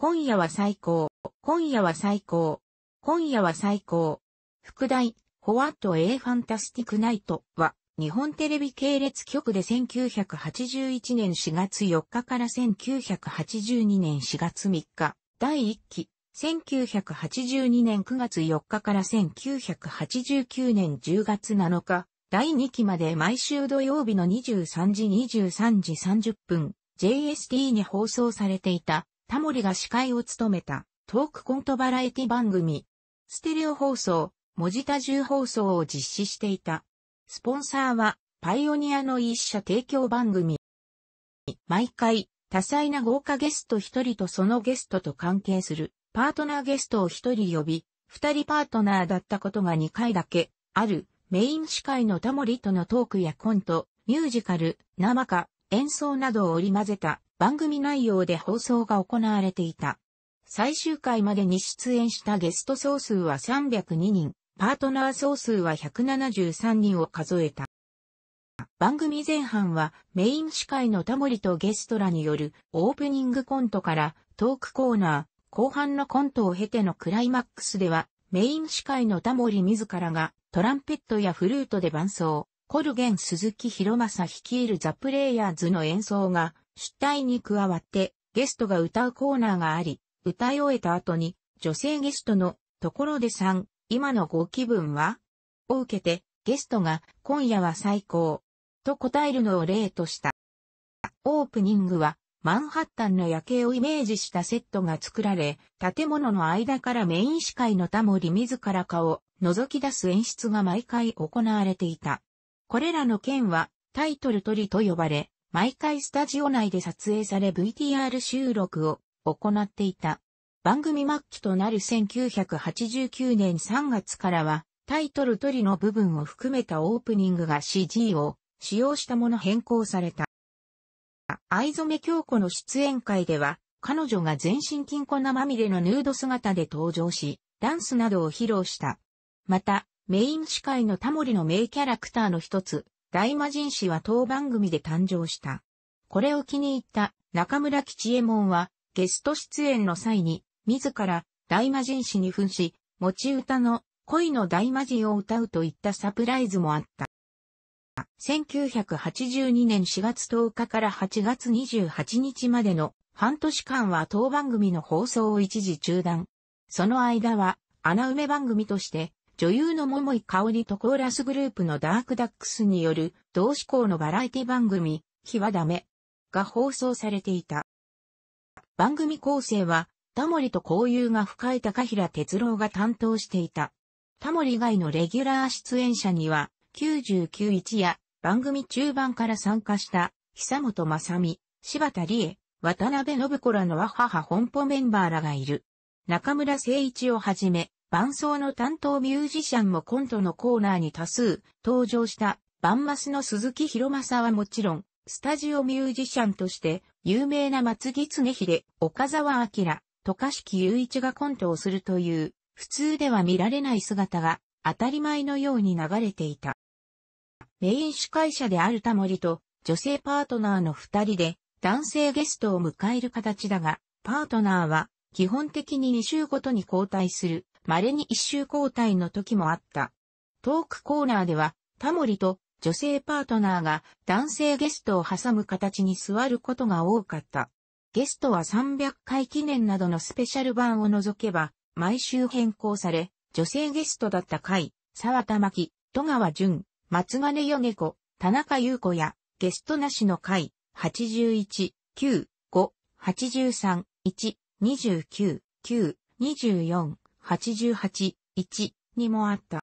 今夜は最高。今夜は最高。今夜は最高。副題、ホワット・エイ・ファンタスティック・ナイトは、日本テレビ系列局で1981年4月4日から1982年4月3日、第1期、1982年9月4日から1989年10月7日、第2期まで毎週土曜日の23時23時30分、JST に放送されていたタモリが司会を務めたトークコントバラエティ番組、ステレオ放送、文字多重放送を実施していた。スポンサーは、パイオニアの一社提供番組。毎回、多彩な豪華ゲスト一人とそのゲストと関係する、パートナーゲストを一人呼び、二人パートナーだったことが2回だけ、ある、メイン司会のタモリとのトークやコント、ミュージカル、生歌、演奏などを織り交ぜた番組内容で放送が行われていた。最終回までに出演したゲスト総数は302人、パートナー総数は173人を数えた。番組前半はメイン司会のタモリとゲストらによるオープニングコントからトークコーナー、後半のコントを経てのクライマックスではメイン司会のタモリ自らがトランペットやフルートで伴奏、コルゲン鈴木博正率いるザ・プレイヤーズの演奏が出退に加わってゲストが歌うコーナーがあり、歌い終えた後に女性ゲストのところでさん、今のご気分はを受けてゲストが今夜は最高と答えるのを例とした。オープニングはマンハッタンの夜景をイメージしたセットが作られ、建物の間からメイン司会のタモリ自ら顔を覗き出す演出が毎回行われていた。これらの件はタイトル取りと呼ばれ、毎回スタジオ内で撮影され VTR 収録を行っていた。番組末期となる1989年3月からは、タイトル取りの部分を含めたオープニングが CG を使用したもの変更された。藍染京子の出演会では、彼女が全身金庫生みれのヌード姿で登場し、ダンスなどを披露した。また、メイン司会のタモリの名キャラクターの一つ、大魔神氏は当番組で誕生した。これを気に入った中村吉右衛門はゲスト出演の際に自ら大魔神氏に扮し、持ち歌の恋の大魔神を歌うといったサプライズもあった。1982年4月10日から8月28日までの半年間は当番組の放送を一時中断。その間は穴埋め番組として女優の桃井香織とコーラスグループのダークダックスによる同志向のバラエティ番組、日はダメが放送されていた。番組構成は、タモリと交友が深い高平哲郎が担当していた。タモリ以外のレギュラー出演者には、99 1や番組中盤から参加した久本雅美、柴田理恵、渡辺信子らの和母本舗メンバーらがいる。中村誠一をはじめ、伴奏の担当ミュージシャンもコントのコーナーに多数登場したバンマスの鈴木博正はもちろん、スタジオミュージシャンとして有名な松木恒秀、岡沢明、渡嘉敷雄一がコントをするという普通では見られない姿が当たり前のように流れていた。メイン司会者であるタモリと女性パートナーの二人で男性ゲストを迎える形だが、パートナーは基本的に2週ごとに交代する稀に一周交代の時もあった。トークコーナーでは、タモリと女性パートナーが男性ゲストを挟む形に座ることが多かった。ゲストは300回記念などのスペシャル版を除けば、毎週変更され、女性ゲストだった回、沢田巻、戸川淳、松金米子、田中優子や、ゲストなしの回、81、9、5、83、1、29、9、24、88、1にもあった。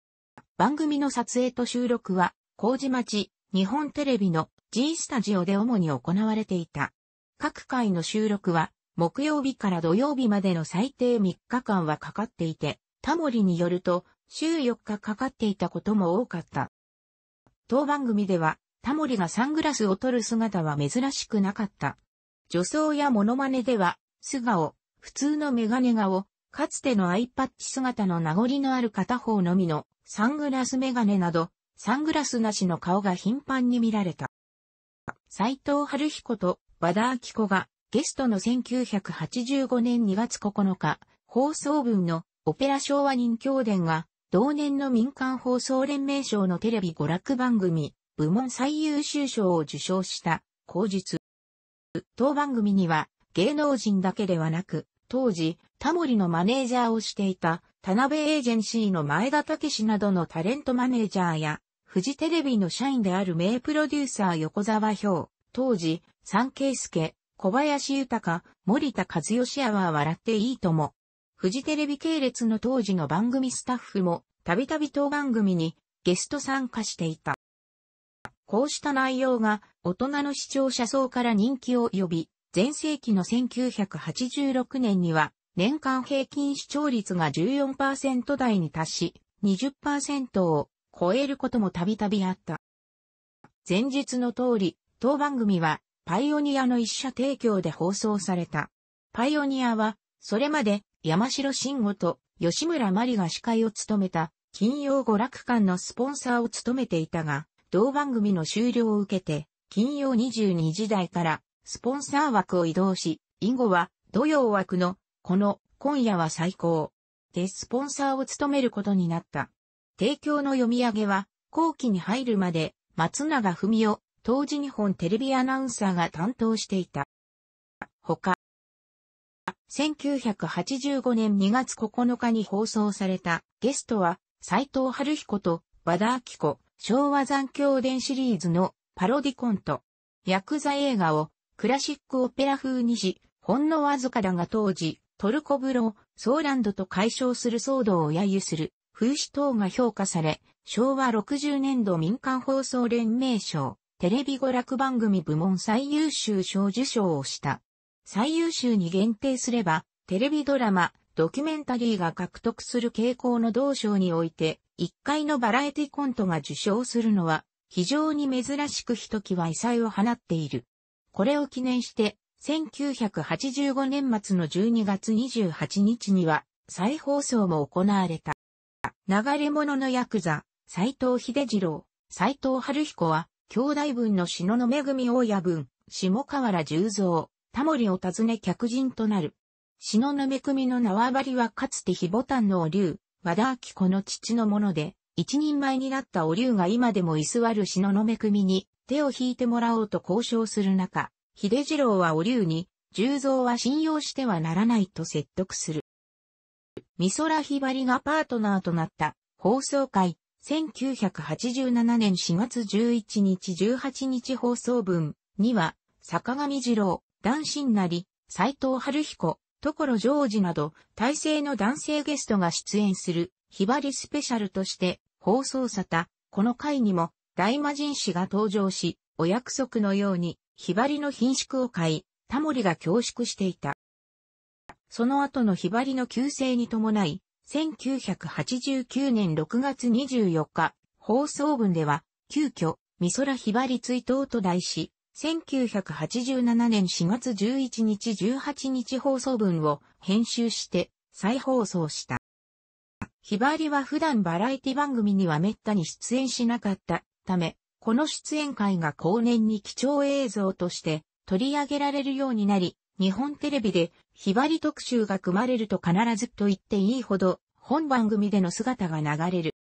番組の撮影と収録は、麹町、日本テレビの G スタジオで主に行われていた。各回の収録は、木曜日から土曜日までの最低3日間はかかっていて、タモリによると、週4日かかっていたことも多かった。当番組では、タモリがサングラスを取る姿は珍しくなかった。女装やモノマネでは、素顔、普通のメガネ顔、かつてのアイパッチ姿の名残のある片方のみのサングラスメガネなど、サングラスなしの顔が頻繁に見られた。斎藤春彦と和田明子がゲストの1985年2月9日放送分のオペラ昭和人教伝が同年の民間放送連盟賞のテレビ娯楽番組部門最優秀賞を受賞した後日。当番組には芸能人だけではなく当時タモリのマネージャーをしていた、田辺エージェンシーの前田武史などのタレントマネージャーや、フジテレビの社員である名プロデューサー横沢氷、当時、三景介、小林豊、森田和義アワー笑っていいとも。フジテレビ系列の当時の番組スタッフも、たびたび当番組にゲスト参加していた。こうした内容が大人の視聴者層から人気を呼び、前世紀の1986年には年間平均視聴率が14%台に達し、20%を超えることもたびたびあった。前述の通り、当番組はパイオニアの一社提供で放送された。パイオニアは、それまで山城慎吾と吉村麻里が司会を務めた金曜娯楽館のスポンサーを務めていたが、同番組の終了を受けて、金曜22時台からスポンサー枠を移動し、以後は土曜枠のこの今夜は最高でスポンサーを務めることになった。提供の読み上げは後期に入るまで松永文夫、当時日本テレビアナウンサーが担当していた。他、1985年2月9日に放送されたゲストは斎藤春彦と和田明子昭和残響伝シリーズのパロディコント。ヤクザ映画をクラシックオペラ風にし、ほんのわずかだが当時、トルコブロ、ソーランドと解消する騒動を揶揄する、風刺等が評価され、昭和60年度民間放送連盟賞、テレビ娯楽番組部門最優秀賞受賞をした。最優秀に限定すれば、テレビドラマ、ドキュメンタリーが獲得する傾向の同賞において、1回のバラエティコントが受賞するのは、非常に珍しくひときわ異彩を放っている。これを記念して、1985年末の12月28日には再放送も行われた。流れ者のヤクザ、斎藤秀次郎、斎藤春彦は、兄弟分の篠の恵み親分、下河原十三、タモリを訪ね客人となる。篠の恵みの縄張りはかつて非ボタンのお竜、和田明子の父のもので、一人前になったお竜が今でも居座る篠の恵みに手を引いてもらおうと交渉する中、秀次郎はお竜に、十蔵は信用してはならないと説得する。美空ひばりがパートナーとなった放送会1987年4月11日18日放送分には坂上二郎、男信なり、斎藤春彦、所ジョージなど体制の男性ゲストが出演するひばりスペシャルとして放送さた、この回にも大魔人氏が登場し、お約束のようにひばりの品縮を買い、タモリが恐縮していた。その後のひばりの旧姓に伴い、1989年6月24日、放送文では、急遽、美空ひばり追悼と題し、1987年4月11日18日放送分を編集して再放送した。ひばりは普段バラエティ番組には滅多に出演しなかったため、この出演会が後年に貴重映像として取り上げられるようになり、日本テレビでひばり特集が組まれると必ずと言っていいほど本番組での姿が流れる。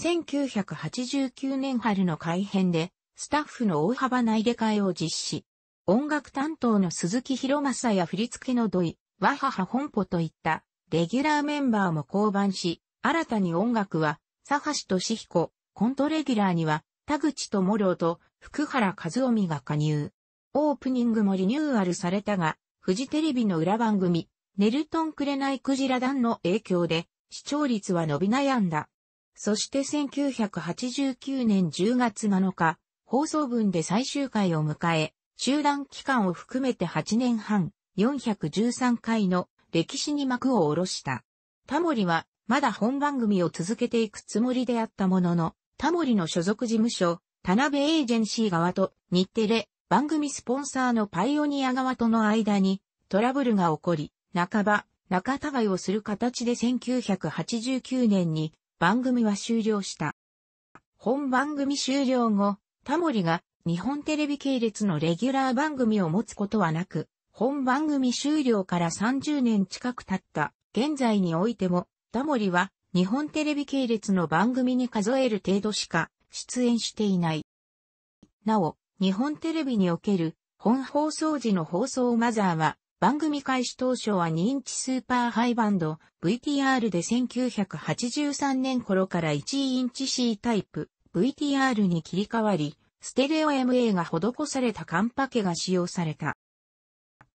1989年春の改編でスタッフの大幅な入れ替えを実施。音楽担当の鈴木博正や振付の土井、わはは本舗といったレギュラーメンバーも降板し、新たに音楽は、佐橋俊彦、コントレギュラーには、田口智郎と福原和臣が加入。オープニングもリニューアルされたが、フジテレビの裏番組、ネルトンくれないクジラ団の影響で、視聴率は伸び悩んだ。そして1989年10月7日、放送分で最終回を迎え、集団期間を含めて8年半、413回の歴史に幕を下ろした。タモリは、まだ本番組を続けていくつもりであったものの、タモリの所属事務所、田辺エージェンシー側と日テレ、番組スポンサーのパイオニア側との間にトラブルが起こり、半ば、仲違いをする形で1989年に番組は終了した。本番組終了後、タモリが日本テレビ系列のレギュラー番組を持つことはなく、本番組終了から30年近く経った現在においても、タモリは日本テレビ系列の番組に数える程度しか出演していない。なお、日本テレビにおける本放送時の放送マザーは、番組開始当初は2インチスーパーハイバンド VTR で1983年頃から1インチ C タイプ VTR に切り替わり、ステレオ MA が施されたカンパケが使用された。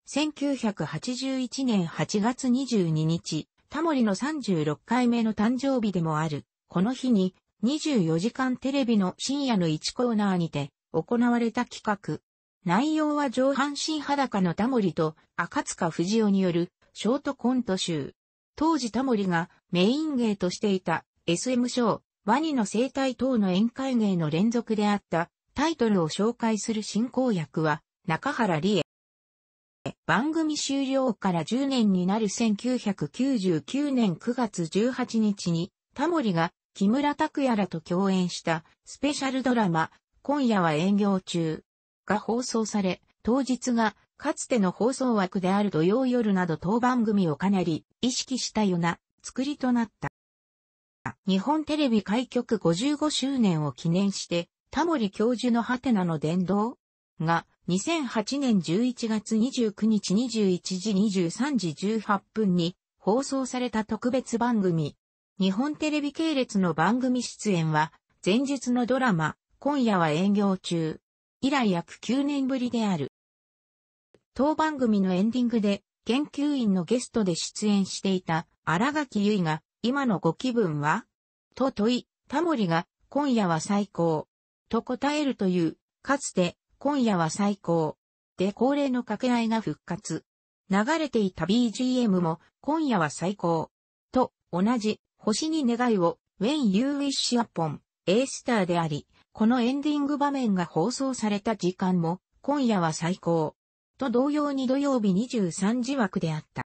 1981年8月22日、タモリの36回目の誕生日でもある、この日に24時間テレビの深夜の1コーナーにて行われた企画。内容は上半身裸のタモリと赤塚不二夫によるショートコント集。当時タモリがメイン芸としていた SM ショー、ワニの生態等の宴会芸の連続であったタイトルを紹介する進行役は中原理恵。番組終了から10年になる1999年9月18日に、タモリが木村拓哉らと共演したスペシャルドラマ、今夜は営業中が放送され、当日がかつての放送枠である土曜夜など当番組をかなり意識したような作りとなった。日本テレビ開局55周年を記念して、タモリ教授のハテナの殿堂が、2008年11月29日21時23時18分に放送された特別番組。日本テレビ系列の番組出演は、前述のドラマ、今夜は営業中。以来約9年ぶりである。当番組のエンディングで、研究員のゲストで出演していた荒垣結衣が、今のご気分はと問い、タモリが、今夜は最高。と答えるという、かつて今夜は最高。で恒例の掛け合いが復活。流れていた BGM も、今夜は最高。と、同じ、星に願いを、When You Wish Upon, A スターであり、このエンディング場面が放送された時間も、今夜は最高。と同様に土曜日23時枠であった。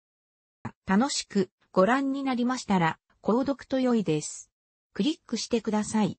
楽しくご覧になりましたら、購読と良いです。クリックしてください。